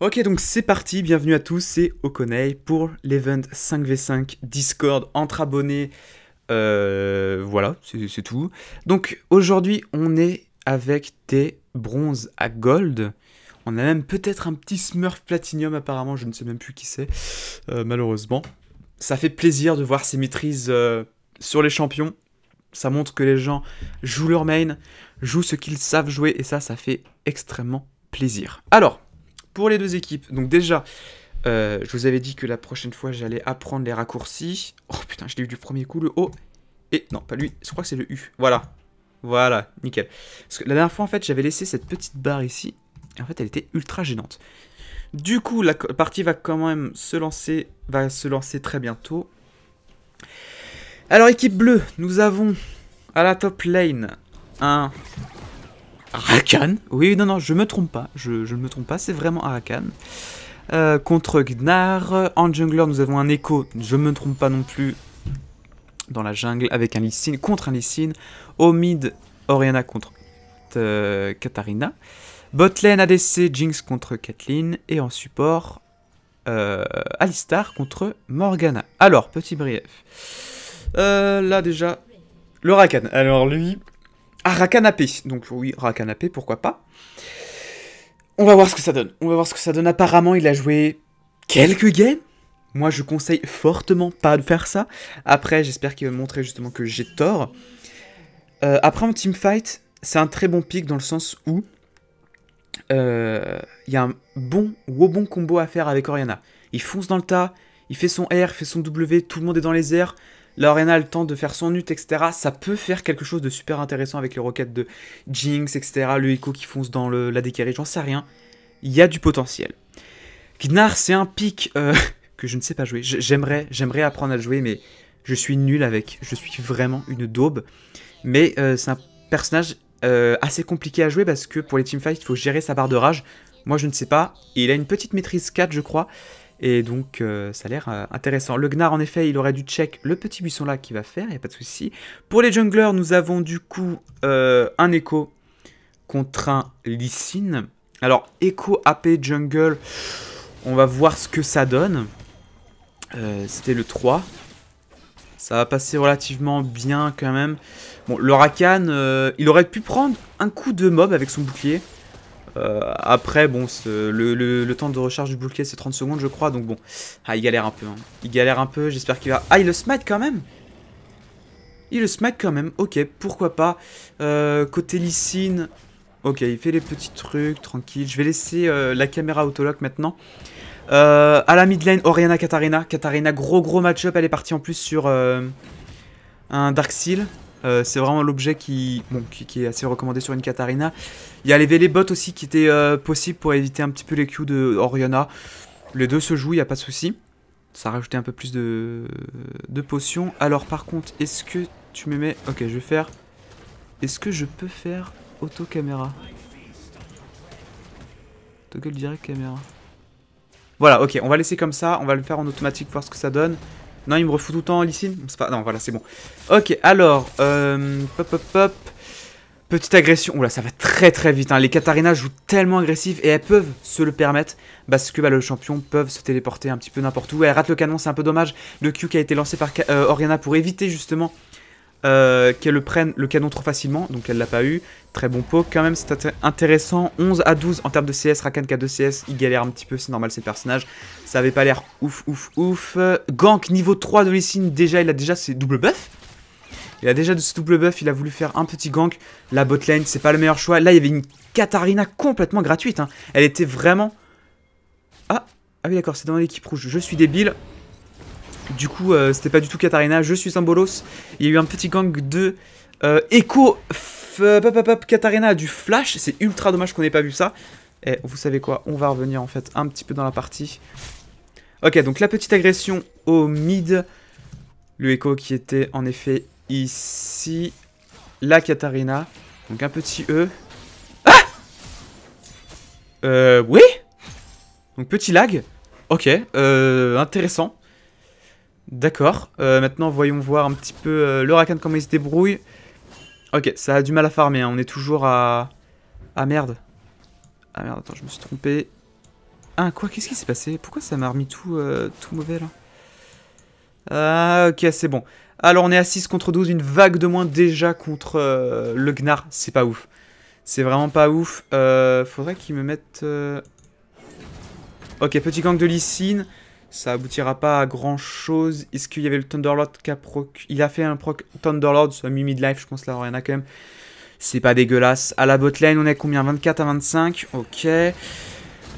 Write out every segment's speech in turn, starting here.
Ok, donc c'est parti, bienvenue à tous, c'est Okonei pour l'event 5v5 Discord entre abonnés. Euh, voilà, c'est tout. Donc aujourd'hui, on est avec des bronzes à gold. On a même peut-être un petit Smurf Platinum apparemment, je ne sais même plus qui c'est, euh, malheureusement. Ça fait plaisir de voir ces maîtrises euh, sur les champions. Ça montre que les gens jouent leur main, jouent ce qu'ils savent jouer, et ça, ça fait extrêmement plaisir. Alors, pour les deux équipes. Donc déjà, euh, je vous avais dit que la prochaine fois, j'allais apprendre les raccourcis. Oh putain, je l'ai eu du premier coup, le O. Et non, pas lui, je crois que c'est le U. Voilà. Voilà, nickel. Parce que la dernière fois, en fait, j'avais laissé cette petite barre ici. Et en fait, elle était ultra gênante. Du coup, la partie va quand même se lancer, va se lancer très bientôt. Alors, équipe bleue, nous avons à la top lane un Rakan. Oui, non, non, je me trompe pas. Je, ne me trompe pas, c'est vraiment Rakan. Euh, contre Gnar. En jungler, nous avons un Echo. Je me trompe pas non plus. Dans la jungle, avec un Lissine, contre un Lissine. Au mid, Oriana contre Katharina euh, Katarina. Botlane ADC, Jinx contre Kathleen. Et en support, euh, Alistar contre Morgana. Alors, petit brief. là déjà, le Rakan. Alors lui, à ah, Rakanapé. Donc oui, Rakanapé, pourquoi pas. On va voir ce que ça donne. On va voir ce que ça donne. Apparemment, il a joué quelques games. Moi, je conseille fortement pas de faire ça. Après, j'espère qu'il va me montrer justement que j'ai tort. Euh, après, en teamfight, c'est un très bon pick dans le sens où euh, il y a un bon ou bon combo à faire avec Oriana. Il fonce dans le tas, il fait son R, il fait son W, tout le monde est dans les airs. Lorena a le de faire son ult, etc. Ça peut faire quelque chose de super intéressant avec les roquettes de Jinx, etc. Le Echo qui fonce dans la décalée, j'en sais rien. Il y a du potentiel. Gnar, c'est un pic euh, que je ne sais pas jouer. J'aimerais, j'aimerais apprendre à le jouer, mais je suis nul avec. Je suis vraiment une daube. Mais euh, c'est un personnage euh, assez compliqué à jouer parce que pour les teamfights, il faut gérer sa barre de rage. Moi, je ne sais pas. Et il a une petite maîtrise 4, je crois. Et donc, euh, ça a l'air euh, intéressant. Le Gnar, en effet, il aurait dû check le petit buisson là qui va faire, il n'y a pas de souci. Pour les junglers, nous avons du coup euh, un écho contre un Lysine. Alors, écho AP jungle, on va voir ce que ça donne. C'était le 3. Ça va passer relativement bien quand même. Bon, le Rakan, il aurait pu prendre un coup de mob avec son bouclier. Euh, après, bon, le, temps de recharge du bouclier, c'est 30 secondes, je crois. Donc bon, ah, il galère un peu. Hein. Il galère un peu, j'espère qu'il va... Ah, il le smite quand même il le smite quand même, ok, pourquoi pas. Euh, côté Lysine, ok, il fait les petits trucs, tranquille. Je vais laisser euh, la caméra autolock maintenant. Euh, à la mid lane, Oriana Katarina. Katarina, gros gros match-up, elle est partie en plus sur un Dark Seal. Euh, c'est vraiment l'objet qui, qui, est assez recommandé sur une Katarina. Il y a les bottes aussi qui étaient possible euh, possibles pour éviter un petit peu les Q de Oriana. Les deux se jouent, il n'y a pas de souci. Ça a rajouté un peu plus de, de potions. Alors par contre, est-ce que tu me mets... Ok, je vais faire... Est-ce que je peux faire auto-caméra Toggle direct caméra. Voilà, ok, on va laisser comme ça, on va le faire en automatique, voir ce que ça donne. Non, il me refout tout le temps ici. Non, voilà, c'est bon. Ok, alors, euh, pop, pop, pop. Petite agression. Oula, ça va très très vite. Hein. Les Katarina jouent tellement agressives et elles peuvent se le permettre parce que bah, le champion peut se téléporter un petit peu n'importe où. Elle rate le canon, c'est un peu dommage. Le Q qui a été lancé par euh, Oriana pour éviter justement euh, qu'elle prenne le canon trop facilement, donc elle l'a pas eu. Très bon pot, quand même c'est intéressant. 11 à 12 en termes de CS, Rakan qui a CS, il galère un petit peu, c'est normal ces personnages. Ça avait pas l'air ouf, ouf, ouf. Gank, niveau 3 de Lissine, déjà il a déjà ses double buff. Il a déjà de ce double buff, il a voulu faire un petit gank. La botlane, c'est pas le meilleur choix. Là, il y avait une Katarina complètement gratuite. Hein. Elle était vraiment... Ah, ah oui d'accord, c'est dans l'équipe rouge. Je suis débile. Du coup, euh, c'était pas du tout Katarina. Je suis Symbolos. Il y a eu un petit gang de euh, Echo euh, Katarina du Flash. C'est ultra dommage qu'on ait pas vu ça. Et vous savez quoi On va revenir en fait un petit peu dans la partie. Ok, donc la petite agression au mid. Le Echo qui était en effet ici. La Katarina. Donc un petit E. Ah Euh, oui Donc petit lag. Ok, euh, intéressant. D'accord. Euh, maintenant, voyons voir un petit peu euh, le Rakan, comment il se débrouille. Ok, ça a du mal à farmer. Hein. On est toujours à... Ah merde. Ah merde, attends, je me suis trompé. Ah, quoi Qu'est-ce qui s'est passé Pourquoi ça m'a remis tout, euh, tout mauvais, là Ah, ok, c'est bon. Alors, on est à 6 contre 12. Une vague de moins déjà contre le Gnar. C'est pas ouf. C'est vraiment pas ouf. faudrait qu'il me mette... Ok, petit gang de Lysine. Ça aboutira pas à grand chose. Est-ce qu'il y avait le Thunderlord qui a proc... Il a fait un proc Thunderlord, soit mi Life, je pense là, il quand même. C'est pas dégueulasse. À la botlane, on est combien 24 à 25. Ok.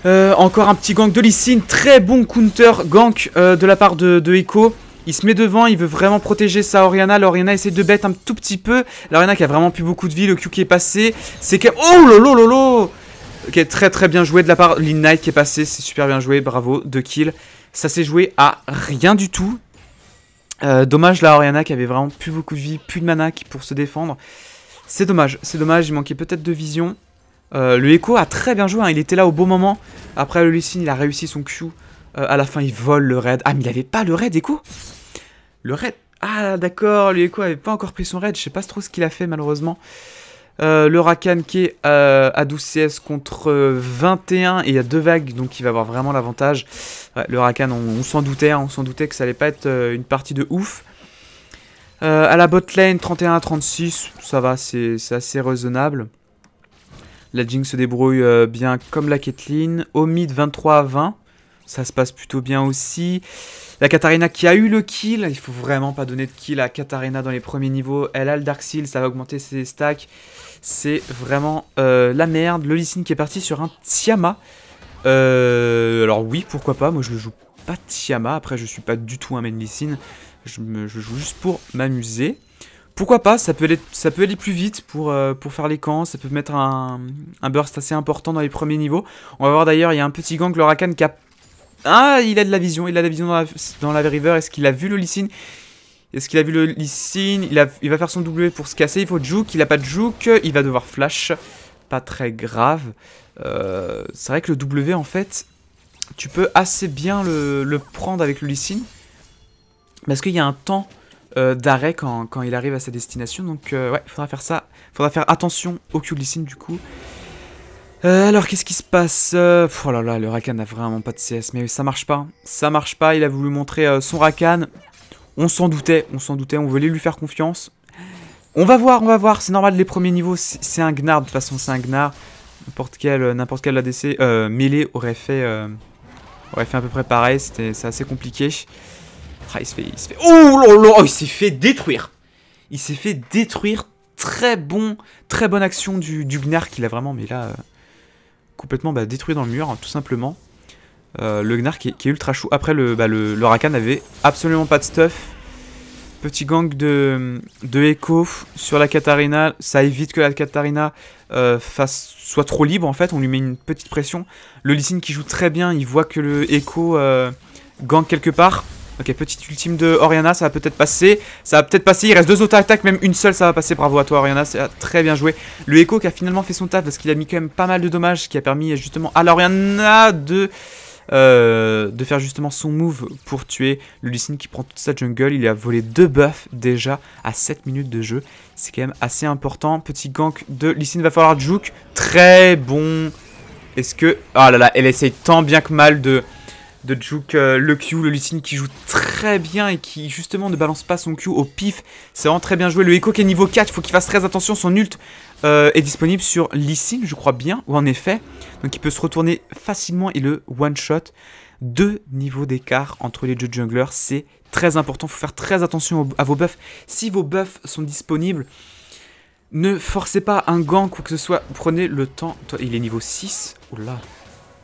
Euh, encore un petit gank de lycine. Très bon counter gank euh, de la part de, de Echo. Il se met devant, il veut vraiment protéger sa Oriana. L'Oriana essaie de bête un tout petit peu. L'Oriana qui a vraiment plus beaucoup de vie, le Q qui est passé. C'est que... Oh lolo lolo Ok, très très bien joué de la part. Lin Knight qui est passé, c'est super bien joué, bravo. Deux kills. Ça s'est joué à rien du tout. Euh, dommage là, Oriana qui avait vraiment plus beaucoup de vie, plus de mana pour se défendre. C'est dommage, c'est dommage, il manquait peut-être de vision. Euh, le Echo a très bien joué, hein, il était là au bon moment. Après le Lucine, il a réussi son Q. Euh, à la fin, il vole le raid. Ah, mais il avait pas le raid Echo Le raid Ah, d'accord, le Echo avait pas encore pris son raid. Je sais pas trop ce qu'il a fait, malheureusement. Euh, le Rakan qui est euh, à 12 CS contre 21 euh, et il y a deux vagues donc il va avoir vraiment l'avantage. le Rakan on, s'en doutait, hein, on s'en doutait que ça allait pas être une partie de ouf. à la bot lane 31 à 36, ça va, c'est assez raisonnable. La se débrouille bien comme la Caitlyn. Au mid 23 à 20, ça se passe plutôt bien aussi. La Katarina qui a eu le kill, il faut vraiment pas donner de kill à Katarina dans les premiers niveaux. Elle a le Dark Seal, ça va augmenter ses stacks. C'est vraiment euh, la merde. Le qui est parti sur un Tiama. Euh, alors oui, pourquoi pas. Moi, je le joue pas Tiama. Après, je suis pas du tout un main Je, joue juste pour m'amuser. Pourquoi pas, ça peut aller, ça peut aller plus vite pour, euh, pour faire les camps, ça peut mettre un, burst assez important dans les premiers niveaux. On va voir d'ailleurs, il y a un petit gang, le Rakan qui a... Ah, il a de la vision, il a de la vision dans la, River, est-ce qu'il a vu le est-ce qu'il a vu le Lysine il, il va faire son W pour se casser. Il faut Juke. Il a pas de Juke. Il va devoir Flash. Pas très grave. Euh, c'est vrai que le W, en fait, tu peux assez bien le, prendre avec le Lysine, Parce qu'il y a un temps euh, d'arrêt quand... il arrive à sa destination. Donc, euh, ouais, faudra faire ça. Faudra faire attention au Q Lysine du coup. alors qu'est-ce qui se passe Oh là là, le Rakan n'a vraiment pas de CS, mais ça marche pas. Ça marche pas, il a voulu montrer son Rakan. On s'en doutait, on s'en doutait, on voulait lui faire confiance. On va voir, on va voir, c'est normal, les premiers niveaux, c'est un gnard, de toute façon, c'est un gnard. N'importe quel, euh, n'importe quel ADC euh, mêlé aurait fait, euh, aurait fait à peu près pareil, c'est assez compliqué. Ah, il fait, Oh, là là, oh, il s'est fait détruire Il s'est fait détruire, très bon, très bonne action du, du gnard qu'il a vraiment, mais là, euh, complètement bah, détruit dans le mur, hein, tout simplement. Euh, le Gnar qui, est ultra chou. Après, bah, le, Rakan avait absolument pas de stuff. Petit gang de, de Echo sur la Katarina. Ça évite que la Katarina euh, fasse, soit trop libre en fait. On lui met une petite pression. Le Lysine qui joue très bien. Il voit que le Echo euh, gang quelque part. Ok, petite ultime de Oriana, ça va peut-être passer. Ça va peut-être passer, il reste deux autres attaques, même une seule, ça va passer. Bravo à toi Oriana, c'est ah, très bien joué. Le Echo qui a finalement fait son taf parce qu'il a mis quand même pas mal de dommages, qui a permis justement à l'Oriana de euh, de faire justement son move pour tuer le Lee qui prend toute sa jungle. Il a volé deux buffs déjà à 7 minutes de jeu. C'est quand même assez important. Petit gank de Lee va falloir Juke. Très bon. Est-ce que... oh là là, elle essaye tant bien que mal de de Juke, euh, le Q, le Lucine qui joue très bien et qui justement ne balance pas son Q au pif. C'est vraiment très bien joué. Le Echo qui est niveau 4, faut il faut qu'il fasse très attention. Son ult euh, est disponible sur Lucine, je crois bien, ou en effet. Donc il peut se retourner facilement et le one-shot. Deux niveaux d'écart entre les deux junglers, c'est très important. faut faire très attention à vos buffs. Si vos buffs sont disponibles, ne forcez pas un gank ou que ce soit. Prenez le temps. Il est niveau 6. Oula.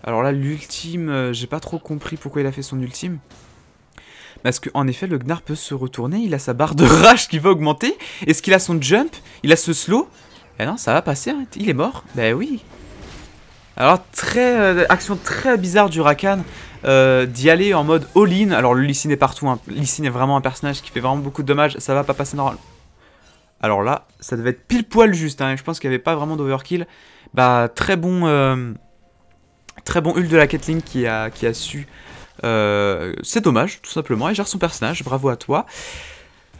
Alors là, l'ultime, euh, j'ai pas trop compris pourquoi il a fait son ultime. Parce qu'en effet, le Gnar peut se retourner, il a sa barre de rage qui va augmenter. Est-ce qu'il a son jump Il a ce slow Eh non, ça va passer, hein. il est mort. Ben oui. Alors, très euh, action très bizarre du Rakan euh, d'y aller en mode all-in. Alors, le lycine est partout, hein. est vraiment un personnage qui fait vraiment beaucoup de dommages, ça va pas passer normal. Alors là, ça devait être pile poil juste, hein. je pense qu'il n'y avait pas vraiment d'overkill. Bah, très bon... Très bon hul de la Ketling qui a, qui a su. c'est euh, dommage, tout simplement. Et gère son personnage, bravo à toi.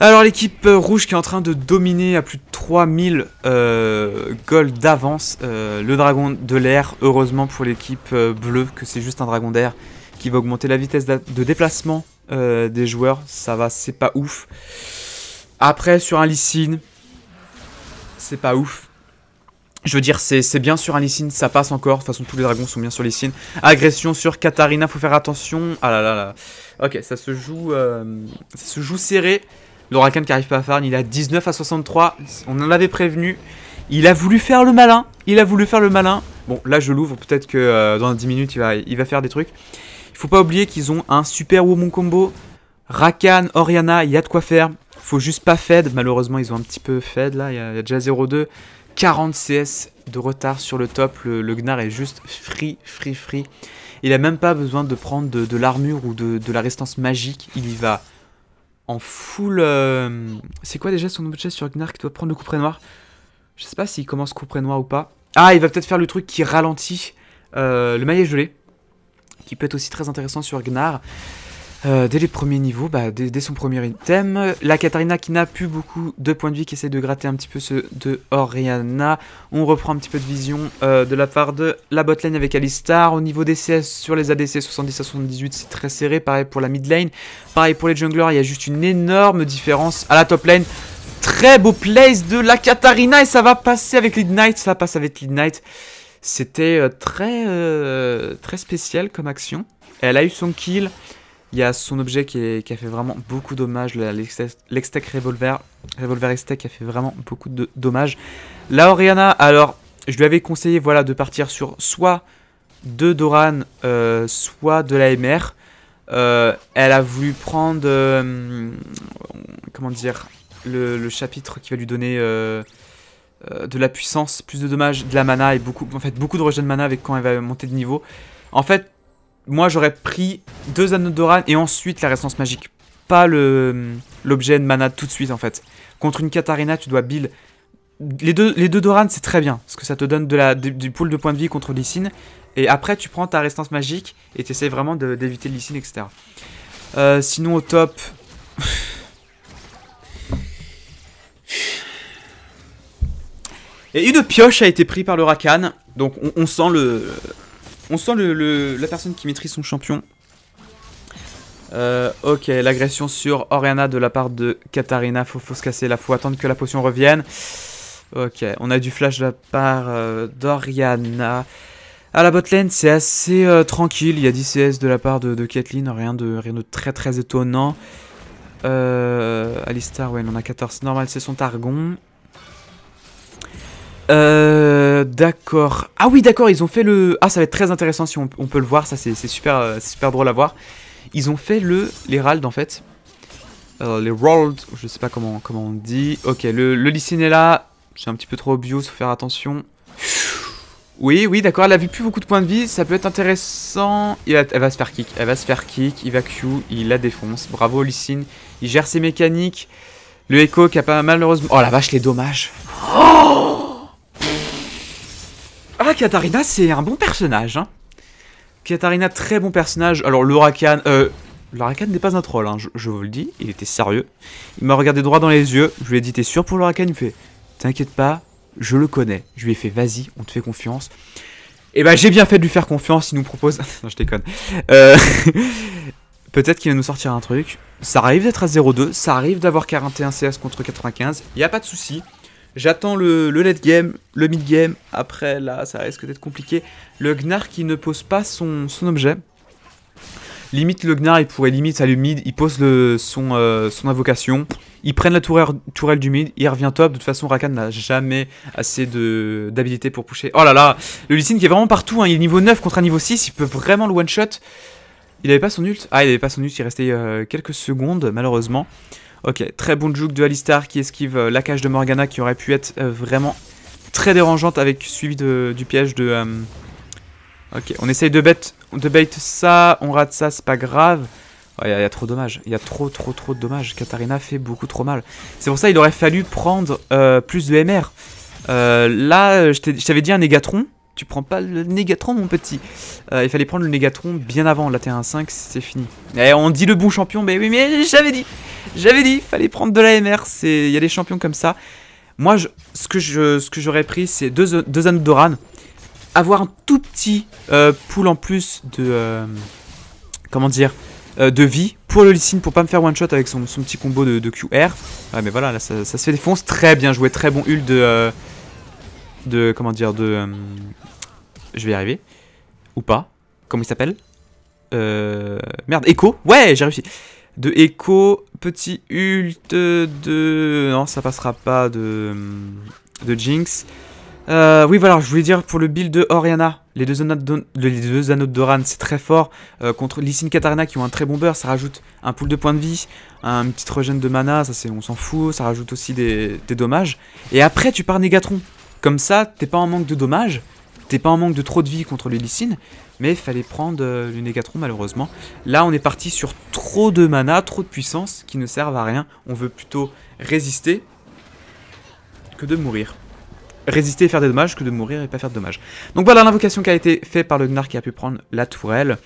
Alors l'équipe rouge qui est en train de dominer à plus de 3000 euh, gold d'avance euh, le dragon de l'air. Heureusement pour l'équipe euh, bleue que c'est juste un dragon d'air qui va augmenter la vitesse de déplacement des joueurs. Ça va, c'est pas ouf. Après sur un Licine, c'est pas ouf. Je veux dire, c'est bien sur un ça passe encore. De toute façon, tous les dragons sont bien sur Lee Agression sur Katarina, faut faire attention. Ah là là là. Ok, ça se joue, euh, ça se joue serré. qui arrive pas à faire, il a 19 à 63. On en avait prévenu. Il a voulu faire le malin. Il a voulu faire le malin. Bon, là, je l'ouvre. Peut-être que euh, dans 10 minutes, il va, faire des trucs. Il faut pas oublier qu'ils ont un super Woman combo. Rakan, Oriana, il y a de quoi faire. Faut juste pas Fed. Malheureusement, ils ont un petit peu Fed là. il y a déjà 0-2. 40 CS de retard sur le top. Le, Gnar est juste free, free, free. Il a même pas besoin de prendre de, l'armure ou de, la résistance magique. Il y va en full... Euh, c'est quoi déjà son objet sur Gnar qui doit prendre le coup près noir Je sais pas s'il commence coup près noir ou pas. Ah, il va peut-être faire le truc qui ralentit euh, le maillet gelé. Qui peut être aussi très intéressant sur Gnar. Euh, dès les premiers niveaux, bah, dès, son premier item. La Katarina qui n'a plus beaucoup de points de vie, qui essaie de gratter un petit peu ce de Oriana. On reprend un petit peu de vision euh, de la part de la botlane avec Alistar. Au niveau des CS sur les ADC 70 à 78, c'est très serré. Pareil pour la mid lane. Pareil pour les junglers, il y a juste une énorme différence à la top lane. Très beau place de la Katarina et ça va passer avec Knight. Ça passe avec Knight. C'était euh, très, très spécial comme action. Elle a eu son kill. Il y a son objet qui, a fait vraiment beaucoup d'hommages, l'Extec Revolver, Revolver Extec qui a fait vraiment beaucoup de dommages. La Oriana, alors, je lui avais conseillé voilà, de partir sur soit de Doran, euh, soit de la MR. Euh, elle a voulu prendre, euh, comment dire, le, chapitre qui va lui donner de la puissance, plus de dommages, de la mana et beaucoup, en fait, beaucoup de rejets de mana avec quand elle va monter de niveau. En fait, moi j'aurais pris deux anneaux d'Oran et ensuite la résistance magique. Pas l'objet de mana tout de suite en fait. Contre une Katarina, tu dois build. Les deux, les deux Doran, c'est très bien, parce que ça te donne de la, du pool de points de vie contre Lysine. Et après, tu prends ta résistance magique et essaies vraiment d'éviter Lysine, etc. Euh, sinon, au top. et une pioche a été prise par le Rakan. Donc, on sent le, on sent la personne qui maîtrise son champion. Euh, ok, l'agression sur Oriana de la part de Katarina. Faut, faut se casser là, faut attendre que la potion revienne. Ok, on a du flash de la part euh, d'Oriana. À la botlane, c'est assez euh, tranquille. Il y a 10 CS de la part de, de rien de, rien de très très étonnant. Euh, Alistar, ouais, on a 14. Normal, c'est son Targon. Euh, d'accord. Ah oui, d'accord, ils ont fait le... Ah, ça va être très intéressant si on, peut le voir, ça c'est super, euh, super drôle à voir. Ils ont fait le... Les l'Herald en fait. Euh, les Rolled, je sais pas comment, comment on dit. Ok, le, le est là. C'est un petit peu trop bio. faut faire attention. Oui, oui, d'accord, elle a vu plus beaucoup de points de vie, ça peut être intéressant. elle va se faire kick, elle va se faire kick, il va Q, il la défonce. Bravo Lucine, il gère ses mécaniques. Le Echo qui a pas malheureusement... Oh la vache, les dommages. Oh ah, Katarina, c'est un bon personnage. Hein. Katarina, très bon personnage. Alors, l'Huracan Euh, n'est pas un hein, troll, je, vous le dis. Il était sérieux. Il m'a regardé droit dans les yeux. Je lui ai dit, t'es sûr pour l'Huracan, Il me fait, t'inquiète pas, je le connais. Je lui ai fait, vas-y, on te fait confiance. Et eh bah, ben, j'ai bien fait de lui faire confiance. Il nous propose... non, je déconne. Euh, peut-être qu'il va nous sortir un truc. Ça arrive d'être à 0-2, Ça arrive d'avoir 41 CS contre 95. Il a pas de souci. J'attends le, le, late game, le mid game. Après, là, ça risque d'être compliqué. Le Gnar qui ne pose pas son, son objet. Limite, le Gnar, il pourrait limite aller mid. Il pose le, son, euh, son invocation. Ils prennent la tourelle, tourelle, du mid. Il revient top. De toute façon, Rakan n'a jamais assez d'habilité pour pousser. Oh là là Le Lucine qui est vraiment partout. Hein. Il est niveau 9 contre un niveau 6. Il peut vraiment le one-shot. Il avait pas son ult. Ah, il avait pas son ult. Il restait euh, quelques secondes, malheureusement. Ok, très bon juke de Alistar qui esquive euh, la cage de Morgana qui aurait pu être euh, vraiment très dérangeante avec suivi du piège de... Euh, ok, on essaye de bait, de bait ça, on rate ça, c'est pas grave. Il oh, y, a trop dommage il y a trop trop trop de dommage. Katarina fait beaucoup trop mal. C'est pour ça il aurait fallu prendre plus de MR. là, je t'avais dit un Négatron. Tu prends pas le Négatron, mon petit. il fallait prendre le Négatron bien avant. la t 1 5, c'est fini. Et eh, on dit le bon champion, mais oui, mais j'avais dit. J'avais dit, fallait prendre de la MR, il y a des champions comme ça. Moi, je, ce que j'aurais pris, c'est deux, deux anneaux d'Oran. Avoir un tout petit euh, pool en plus de... Euh, comment dire euh, de vie pour le Lysine pour pas me faire one shot avec son, petit combo de, QR. Ouais, mais voilà, là ça, se fait défoncer. Très bien joué, très bon ult de. Euh, de. Comment dire De. je vais y arriver. Ou pas. Comment il s'appelle Merde, Echo. Ouais, j'ai réussi de écho, petit ult de... Non, ça passera pas de, de Jinx. Euh, oui, voilà, je voulais dire pour le build de Oriana, les deux anneaux de, Doran, c'est très fort. Euh, contre Lysine Katarina qui ont un très bon beurre, ça rajoute un pool de points de vie, un, petit regen de mana, ça c'est on s'en fout, ça rajoute aussi des, des, dommages. Et après, tu pars Négatron. Comme ça, t'es pas en manque de dommages, c'est pas en manque de trop de vie contre les mais il fallait prendre le euh, Négatron malheureusement. Là, on est parti sur trop de mana, trop de puissance qui ne servent à rien. On veut plutôt résister que de mourir. Résister et faire des dommages que de mourir et pas faire de dommages. Donc voilà l'invocation qui a été faite par le Gnar qui a pu prendre la tourelle.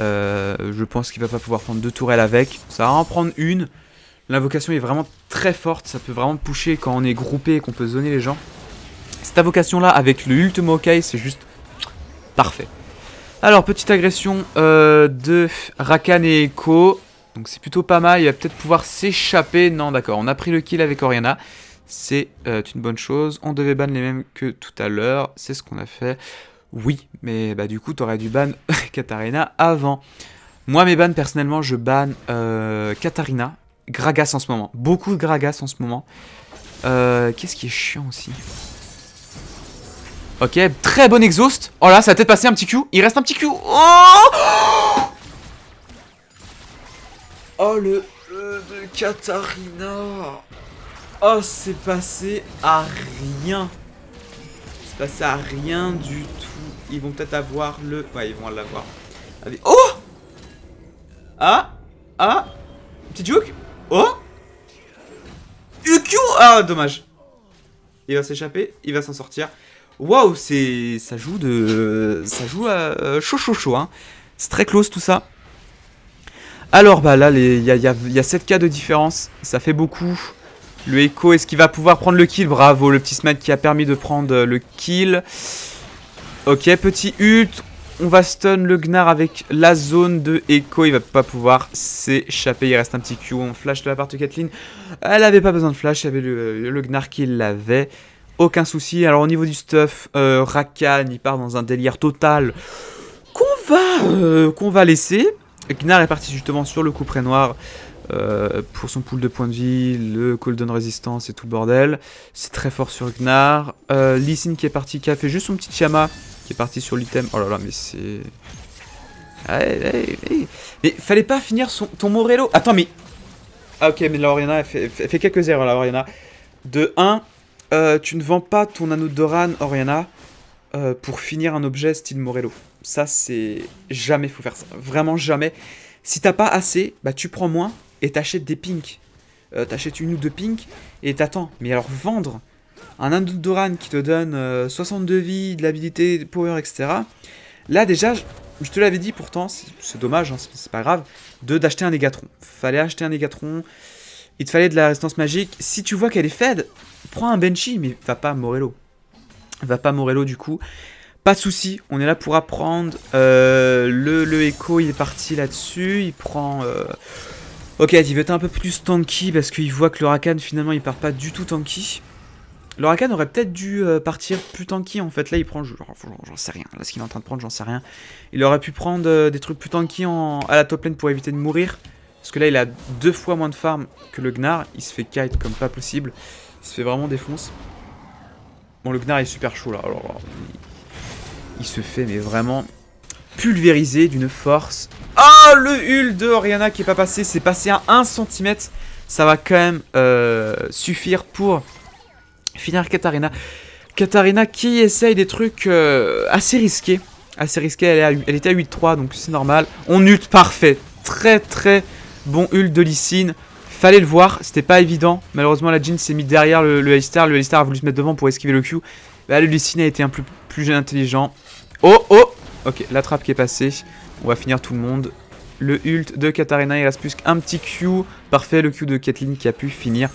Euh, je pense qu'il va pas pouvoir prendre deux tourelles avec. Ça va en prendre une. L'invocation est vraiment très forte, ça peut vraiment pousser quand on est groupé et qu'on peut zoner les gens cette vocation là avec le ult mokai, c'est juste parfait. Alors, petite agression euh, de Rakan et Echo. Donc c'est plutôt pas mal, il va peut-être pouvoir s'échapper. Non, d'accord, on a pris le kill avec Oriana. C'est euh, une bonne chose. On devait ban les mêmes que tout à l'heure. C'est ce qu'on a fait. Oui, mais bah du coup, t'aurais dû ban Katarina avant. Moi, mes bans, personnellement, je ban euh, Katarina. Gragas en ce moment. Beaucoup de Gragas en ce moment. Qu'est-ce qui est chiant aussi Ok, très bon exhaust. Oh là, ça a peut-être passé un petit Q. Il reste un petit Q. Oh, oh le E de Katarina. Oh, c'est passé à rien. C'est passé à rien du tout. Ils vont peut-être avoir le... Ouais, ils vont l'avoir. Oh Ah Ah Petit juke Oh UQ Ah, dommage. Il va s'échapper, il va s'en sortir. Waouh, c'est ça joue de ça joue à euh, chaud chaud chaud hein. C'est très close tout ça. Alors bah là il y a, 7k de différence, ça fait beaucoup. Le Echo, est-ce qu'il va pouvoir prendre le kill Bravo, le petit smite qui a permis de prendre euh, le kill. Ok, petit ult. On va stun le Gnar avec la zone de Echo. Il va pas pouvoir s'échapper. Il reste un petit Q. On flash de la part de Kathleen. Elle avait pas besoin de flash. Il y avait le, euh, le Gnar qui l'avait aucun souci. Alors au niveau du stuff, euh, Rakan, il part dans un délire total qu'on va, euh, qu'on va laisser. Gnar est parti justement sur le coup près noir euh, pour son pool de points de vie, le cooldown résistance et tout le bordel. C'est très fort sur Gnar. Euh, qui est parti, qui a fait juste son petit Chama, qui est parti sur l'item. Oh là là, mais c'est... Allez, Mais fallait pas finir son, ton Morello. Attends, mais... Ah ok, mais la Oriana, elle fait, fait quelques erreurs, la Oriana. De 1, euh, tu ne vends pas ton anneau d'Oran, Oriana, euh, pour finir un objet style Morello. Ça, c'est... Jamais faut faire ça. Vraiment jamais. Si t'as pas assez, bah tu prends moins et t'achètes des pinks. Euh, t'achètes une ou deux pinks et t'attends. Mais alors vendre un anneau d'Oran qui te donne 62 vies, de l'habilité, power, etc. Là, déjà, je te l'avais dit pourtant, c'est dommage, hein, c'est pas grave, de d'acheter un Négatron. Fallait acheter un Négatron, il te fallait de la résistance magique. Si tu vois qu'elle est faible, Prends un Benchy, mais va pas Morello. Va pas Morello du coup. Pas de souci, on est là pour apprendre. Euh, le, le Echo, il est parti là-dessus. Il prend... Euh, ok, il veut être un peu plus tanky parce qu'il voit que Rakan, finalement, il part pas du tout tanky. Rakan aurait peut-être dû euh, partir plus tanky, en fait. Là, il prend... J'en sais rien. Là, ce qu'il est en train de prendre, j'en sais rien. Il aurait pu prendre des trucs plus tanky en... à la top lane pour éviter de mourir. Parce que là, il a deux fois moins de farm que le Gnar. Il se fait kite comme pas possible. Il se fait vraiment défonce. Bon, le Gnar est super chaud là. il... se fait, mais vraiment pulvériser d'une force. Ah, oh, le hul de Oriana qui est pas passé. C'est passé à 1 cm. Ça va quand même euh, suffire pour finir Katarina. Katarina qui essaye des trucs euh, assez risqués. Assez risqués, elle, elle était à 8-3, donc c'est normal. On ult parfait. Très très bon ult de Lysine. Fallait le voir, c'était pas évident. Malheureusement, la jean s'est mise derrière le, Alistar. Le star a voulu se mettre devant pour esquiver le Q. Bah, le Lucine a été un plus, plus intelligent. Oh, oh Ok, la trappe qui est passée. On va finir tout le monde. Le ult de Katarina, il reste plus qu'un petit Q. Parfait, le Q de Kathleen qui a pu finir.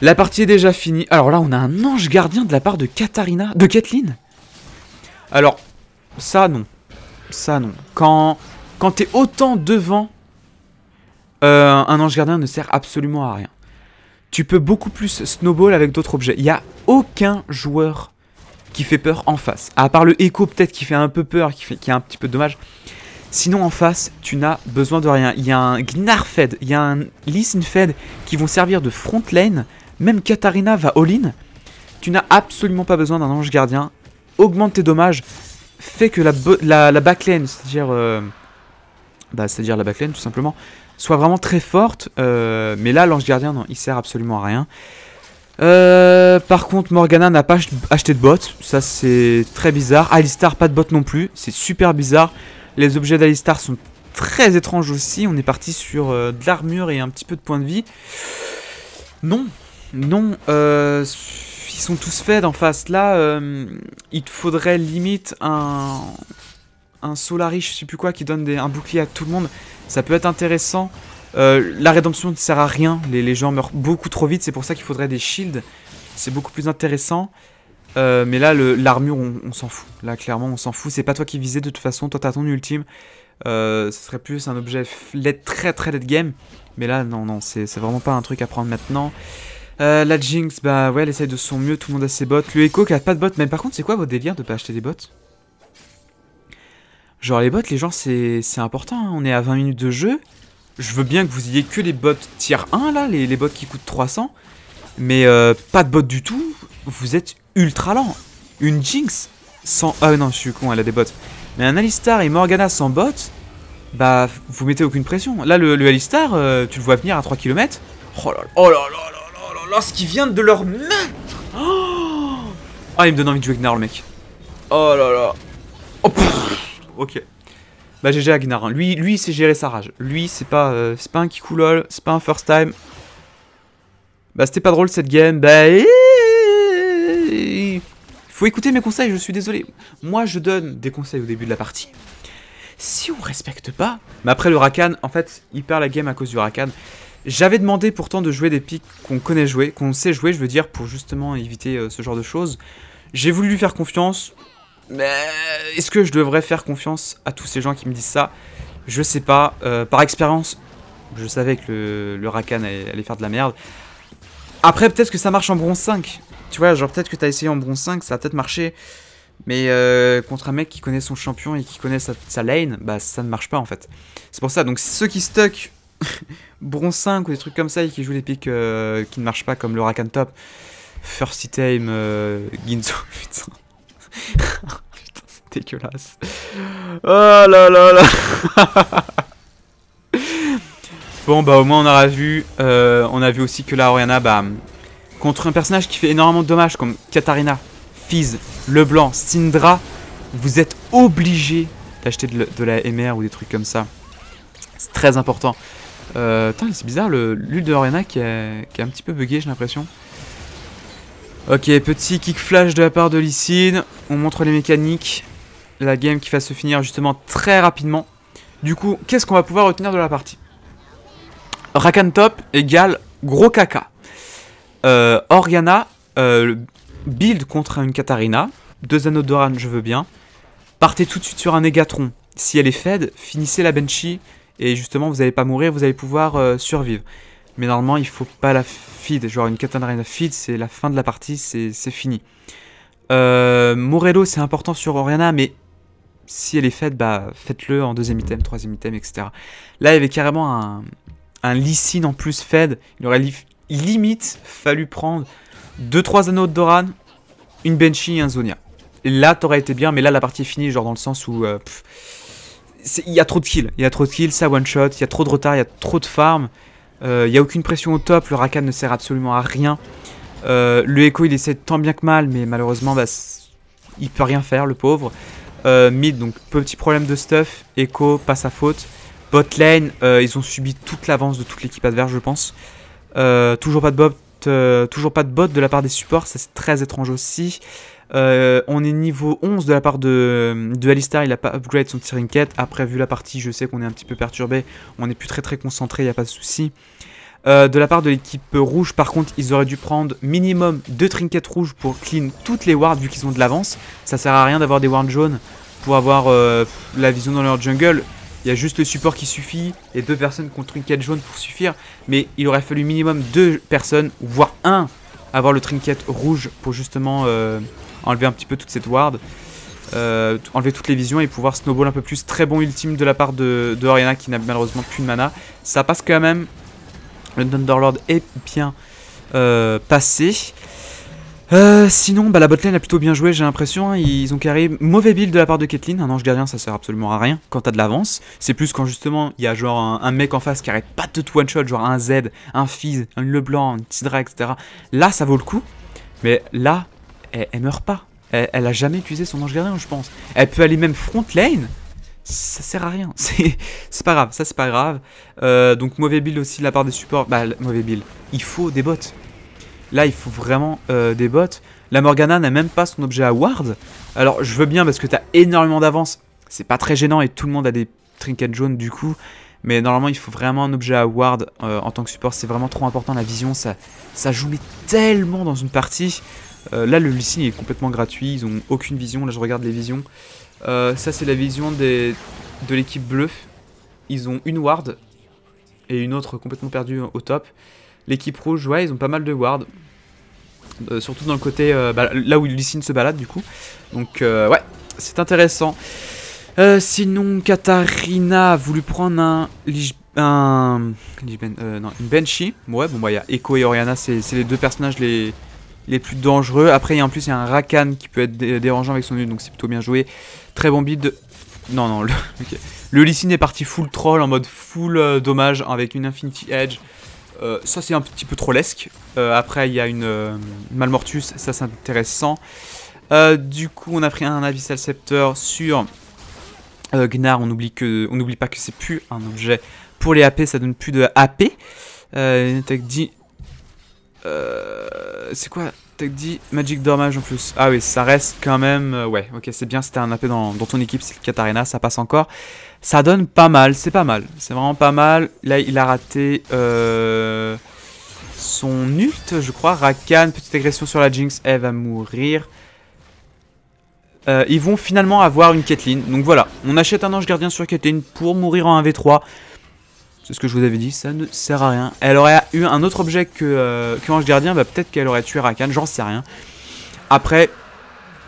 La partie est déjà finie. Alors là, on a un ange gardien de la part de Katarina... De Kathleen Alors, ça non. Ça non. Quand, quand t'es autant devant euh, un ange gardien ne sert absolument à rien. Tu peux beaucoup plus snowball avec d'autres objets. Il n'y a aucun joueur qui fait peur en face. À part le écho peut-être qui fait un peu peur, qui, fait, un petit peu de dommage. Sinon en face, tu n'as besoin de rien. Il y a un Gnarfed, Fed, il y a un Sin Fed qui vont servir de front lane. Même Katarina va all-in. Tu n'as absolument pas besoin d'un ange gardien. Augmente tes dommages. Fais que la, la, la backlane, c'est-à-dire... Euh, bah, c'est-à-dire la backlane tout simplement, soit vraiment très forte. Euh, mais là, l'ange gardien, non, il sert absolument à rien. Euh, par contre, Morgana n'a pas acheté de bottes. Ça, c'est très bizarre. Alistar, pas de bottes non plus. C'est super bizarre. Les objets d'Alistar sont très étranges aussi. On est parti sur euh, de l'armure et un petit peu de points de vie. Non, non. ils sont tous faits d'en face. Là, il faudrait limite un un Solari, je sais plus quoi, qui donne un bouclier à tout le monde ça peut être intéressant. Euh, la rédemption ne sert à rien, les, gens meurent beaucoup trop vite, c'est pour ça qu'il faudrait des shields. C'est beaucoup plus intéressant. Euh, mais là, l'armure, on, s'en fout. Là, clairement, on s'en fout. C'est pas toi qui visais de toute façon, toi t'as ton ultime. Euh, ce serait plus un objet très très late game. Mais là, non, non, c'est vraiment pas un truc à prendre maintenant. la Jinx, bah ouais, elle essaye de son mieux, tout le monde a ses bottes, Le Echo qui a pas de bottes, mais par contre, c'est quoi vos délire de pas acheter des bottes Genre les bots, les gens, c'est important. Hein. On est à 20 minutes de jeu. Je veux bien que vous ayez que les bots tier 1, là, les, les bots qui coûtent 300. Mais euh, pas de bots du tout. Vous êtes ultra lent. Une Jinx sans... Ah non, je suis con, elle a des bots. Mais un Alistar et Morgana sans bots, bah, vous mettez aucune pression. Là, le, Alistar, euh, tu le vois venir à 3 km. Oh là là, oh là là là là là, ce qui vient de leur mettre oh Ah, il me donne envie de jouer avec le mec. Oh là là Oh ok. Bah GG Agnar, hein. lui, lui il sait gérer sa rage. Lui c'est pas, euh, pas un kikoulol c'est pas un first time. Bah c'était pas drôle cette game, bah... faut écouter mes conseils, je suis désolé. Moi je donne des conseils au début de la partie. Si on respecte pas... Mais après le Rakan, en fait, il perd la game à cause du Rakan. J'avais demandé pourtant de jouer des picks qu'on connaît jouer, qu'on sait jouer, je veux dire, pour justement éviter euh, ce genre de choses. J'ai voulu lui faire confiance, mais est-ce que je devrais faire confiance à tous ces gens qui me disent ça Je sais pas. Euh, par expérience, je savais que le, le Rakan allait, faire de la merde. Après, peut-être que ça marche en bronze 5. Tu vois, genre peut-être que t'as essayé en bronze 5, ça a peut-être marché. Mais euh, contre un mec qui connaît son champion et qui connaît sa, lane, bah ça ne marche pas en fait. C'est pour ça, donc ceux qui stuck bronze 5 ou des trucs comme ça et qui jouent des picks euh, qui ne marchent pas comme le Rakan top, First Time, Ginzo, putain. Putain, c'est dégueulasse. Oh là là la bon, bah au moins on aura vu. Euh, on a vu aussi que la Oriana, bah, contre un personnage qui fait énormément de dommages comme Katarina, Fizz, Leblanc, Syndra, vous êtes obligé d'acheter de, la MR ou des trucs comme ça. C'est très important. Euh, c'est bizarre, l'huile de Oriana qui, est, qui est un petit peu buggée, j'ai l'impression. Ok, petit kick flash de la part de Lysine. On montre les mécaniques. La game qui va se finir justement très rapidement. Du coup, qu'est-ce qu'on va pouvoir retenir de la partie Rakan top égale gros caca. Organa, euh, Oriana, euh, build contre une Katarina. Deux anneaux d'Oran, je veux bien. Partez tout de suite sur un Négatron. Si elle est fed, finissez la Banshee. Et justement, vous n'allez pas mourir, vous allez pouvoir euh, survivre mais normalement il faut pas la feed. Genre une katana feed, c'est la fin de la partie, c'est fini. Euh, Morello, c'est important sur Oriana, mais si elle est faite, bah faites-le en deuxième item, troisième item, etc. Là, il y avait carrément un, un Lysine en plus fed. Il aurait limite fallu prendre 2-3 anneaux de Doran, une Benchy et un Zonia. là, t'aurais été bien, mais là, la partie est finie, genre dans le sens où... Euh, il y a trop de kills, il y a trop de kills, ça one shot, il y a trop de retard, il y a trop de farm. Il euh, n'y a aucune pression au top, le Rakan ne sert absolument à rien. Euh, le Echo il essaie tant bien que mal, mais malheureusement il bah, il peut rien faire, le pauvre. Euh, mid, donc petit problème de stuff, Echo, pas sa faute. Bot lane, ils ont subi toute l'avance de toute l'équipe adverse, je pense. toujours pas de bot, toujours pas de bot de la part des supports, ça c'est très étrange aussi. Euh, on est niveau 11 de la part de, Alistar, il a pas upgrade son trinket, Après, vu la partie, je sais qu'on est un petit peu perturbé. On n'est plus très très concentré, il n'y a pas de souci. Euh, de la part de l'équipe rouge, par contre, ils auraient dû prendre minimum 2 trinkets rouges pour clean toutes les wards vu qu'ils ont de l'avance. Ça sert à rien d'avoir des wards jaunes pour avoir euh, la vision dans leur jungle. Il y a juste le support qui suffit et deux personnes contre le trinket jaune pour suffire. Mais il aurait fallu minimum deux personnes, voire un, avoir le trinket rouge pour justement enlever un petit peu toute cette ward, euh, enlever toutes les visions et pouvoir snowball un peu plus. Très bon ultime de la part de, de Oriana qui n'a malheureusement plus de mana. Ça passe quand même. Le Thunderlord est bien euh, passé. Euh, sinon, bah, la botlane a plutôt bien joué, j'ai l'impression. Hein. Ils ont carré mauvais build de la part de Caitlyn. Un ange gardien, ça sert absolument à rien quand t'as de l'avance. C'est plus quand justement il y a genre un, mec en face qui arrête pas de tout one shot, genre un Z, un Fizz, un Leblanc, un Tidra, etc. Là, ça vaut le coup. Mais là, elle, meurt pas. Elle, a jamais utilisé son ange gardien, je pense. Elle peut aller même front lane. Ça sert à rien. C'est pas grave, ça c'est pas grave. Euh, donc mauvais build aussi de la part des supports. Bah, mauvais build. Il faut des bots. Là, il faut vraiment euh, des bots. La Morgana n'a même pas son objet à ward. Alors, je veux bien parce que t'as énormément d'avance. C'est pas très gênant et tout le monde a des trinkets jaunes du coup. Mais normalement, il faut vraiment un objet à ward euh, en tant que support. C'est vraiment trop important, la vision. Ça, ça joue tellement dans une partie. Euh, là, le leasing est complètement gratuit, ils ont aucune vision. Là, je regarde les visions. Euh, ça, c'est la vision de l'équipe bleue. Ils ont une ward et une autre complètement perdue au top. L'équipe rouge, ouais, ils ont pas mal de ward. Euh, surtout dans le côté, bah, là où Lucine se balade du coup. Donc ouais, c'est intéressant. sinon, Katarina a voulu prendre un, un ben, non, une Banshee. Ouais, bon bah il y a Echo et Oriana, c'est les deux personnages les, les plus dangereux. Après, il y a en plus il y a un Rakan qui peut être dérangeant avec son nul, donc c'est plutôt bien joué. Très bon bid. Non, non, le, le Lee est parti full troll en mode full euh, dommage avec une Infinity Edge. Euh, ça, c'est un petit peu trollesque. Euh, après, il y a une Malmortus, ça c'est intéressant. du coup, on a pris un Abyssal Scepter sur Gnar. On n'oublie pas que c'est plus un objet pour les AP, ça donne plus de AP. Euh, une euh, c'est quoi T'as dit Magic Dormage en plus. Ah oui, ça reste quand même... Euh, ouais, ok, c'est bien, c'était un AP dans, ton équipe, c'est le Katarina, ça passe encore. Ça donne pas mal, c'est pas mal. C'est vraiment pas mal. Là, il a raté euh, son ult, je crois. Rakan, petite agression sur la Jinx, elle va mourir. ils vont finalement avoir une Caitlyn. Donc voilà, on achète un ange gardien sur Caitlyn pour mourir en 1v3. C'est ce que je vous avais dit, ça ne sert à rien. Elle aurait eu un autre objet que, euh, Gardien, bah peut-être qu'elle aurait tué Rakan, j'en sais rien. Après,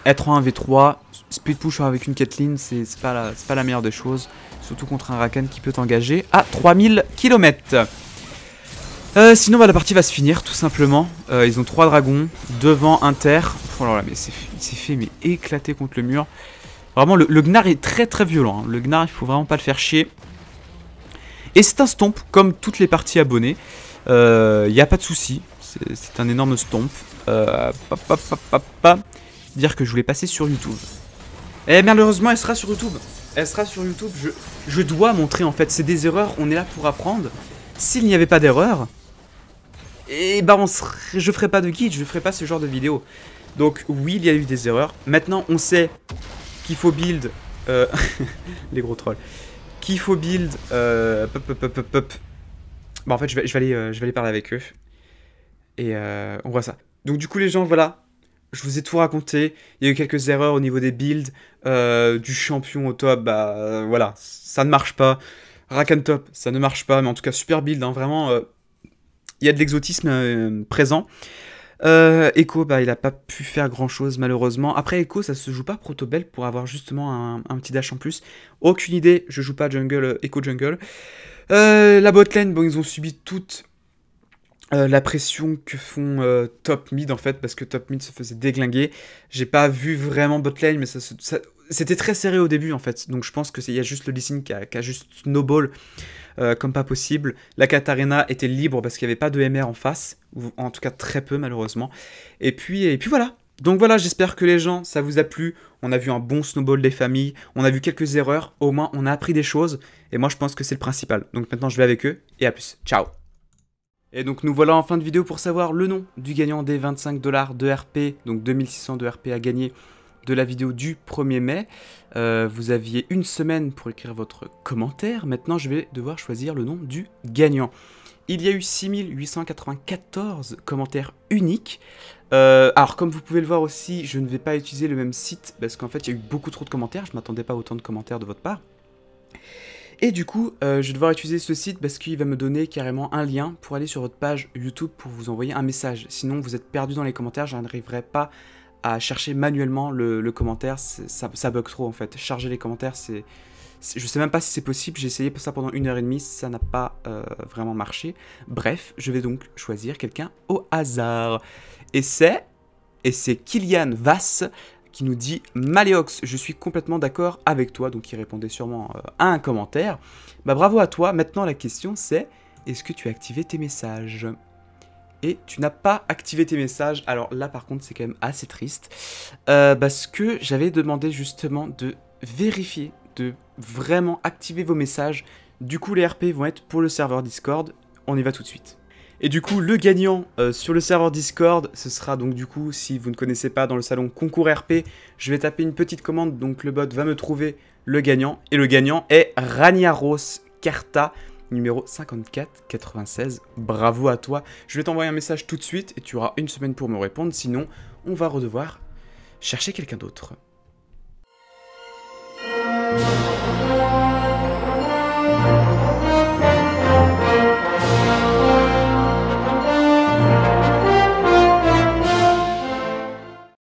être en 1v3, speed push avec une Kathleen, c'est pas, la, pas la meilleure des choses. Surtout contre un Rakan qui peut t'engager à 3000 km. Euh, sinon, bah, la partie va se finir, tout simplement. Euh, ils ont 3 dragons, devant un terre. Oh là là, mais c'est fait, mais éclater contre le mur. Vraiment, le, Gnar est très très violent. Hein. Le Gnar, il faut vraiment pas le faire chier. Et c'est un stomp, comme toutes les parties abonnées. Il euh, n'y a pas de souci. C'est un énorme stomp. Euh, dire que je voulais passer sur YouTube. Et eh, malheureusement, elle sera sur YouTube. Elle sera sur YouTube. Je, dois montrer en fait. C'est des erreurs. On est là pour apprendre. S'il n'y avait pas d'erreur, et eh ben on je ferai pas de guide. Je ne ferai pas ce genre de vidéo. Donc oui, il y a eu des erreurs. Maintenant, on sait qu'il faut build. Euh, les gros trolls. Qui faut build. Euh, bah, en fait, je vais, aller, euh, je vais aller parler avec eux. Et euh, on voit ça. Donc, du coup, les gens, voilà. Je vous ai tout raconté. Il y a eu quelques erreurs au niveau des builds. Euh, du champion au top, bah voilà. Ça ne marche pas. Rakan top, ça ne marche pas. Mais en tout cas, super build. Hein. vraiment, il y a de l'exotisme présent. Euh, Echo, bah, il n'a pas pu faire grand-chose malheureusement. Après Echo, ça se joue pas Protobel pour avoir justement un, petit dash en plus. Aucune idée, je joue pas jungle, euh, Echo jungle. Euh, la botlane, bon, ils ont subi toute euh, la pression que font euh, top mid en fait, parce que top mid se faisait déglinguer. J'ai pas vu vraiment botlane, mais ça, c'était très serré au début en fait. Donc je pense que y a juste le lissing qui a, qui a juste snowball euh, comme pas possible. La Katarina était libre parce qu'il n'y avait pas de MR en face, ou en tout cas très peu malheureusement. Et puis, et puis voilà. Donc voilà, j'espère que les gens, ça vous a plu. On a vu un bon snowball des familles, on a vu quelques erreurs, au moins on a appris des choses, et moi je pense que c'est le principal. Donc maintenant je vais avec eux, et à plus. Ciao et donc nous voilà en fin de vidéo pour savoir le nom du gagnant des 25 dollars de RP, donc 2600 de RP à gagner de la vidéo du 1er mai. Euh, vous aviez une semaine pour écrire votre commentaire. Maintenant, je vais devoir choisir le nom du gagnant. Il y a eu 6894 commentaires uniques. Euh, alors, comme vous pouvez le voir aussi, je ne vais pas utiliser le même site parce qu'en fait, il y a eu beaucoup trop de commentaires. Je ne m'attendais pas autant de commentaires de votre part. Et du coup, euh, je vais devoir utiliser ce site parce qu'il va me donner carrément un lien pour aller sur votre page YouTube pour vous envoyer un message. Sinon, vous êtes perdu dans les commentaires, je n'arriverai pas à chercher manuellement le, commentaire, ça, bug trop en fait. Charger les commentaires, c'est, je sais même pas si c'est possible. J'ai essayé ça pendant une heure et demie, ça n'a pas euh, vraiment marché. Bref, je vais donc choisir quelqu'un au hasard. Et c'est, et c'est Kylian Vass qui nous dit Maléox, je suis complètement d'accord avec toi. Donc il répondait sûrement euh, à un commentaire. Bah bravo à toi. Maintenant la question c'est, est-ce que tu as activé tes messages et tu n'as pas activé tes messages. Alors là, par contre, c'est quand même assez triste euh, parce que j'avais demandé justement de vérifier, de vraiment activer vos messages. Du coup, les RP vont être pour le serveur Discord. On y va tout de suite. Et du coup, le gagnant euh, sur le serveur Discord, ce sera donc du coup, si vous ne connaissez pas, dans le salon concours RP, je vais taper une petite commande, donc le bot va me trouver le gagnant. Et le gagnant est Raniaros Carta numéro 5496. Bravo à toi. Je vais t'envoyer un message tout de suite et tu auras une semaine pour me répondre. Sinon, on va redevoir chercher quelqu'un d'autre.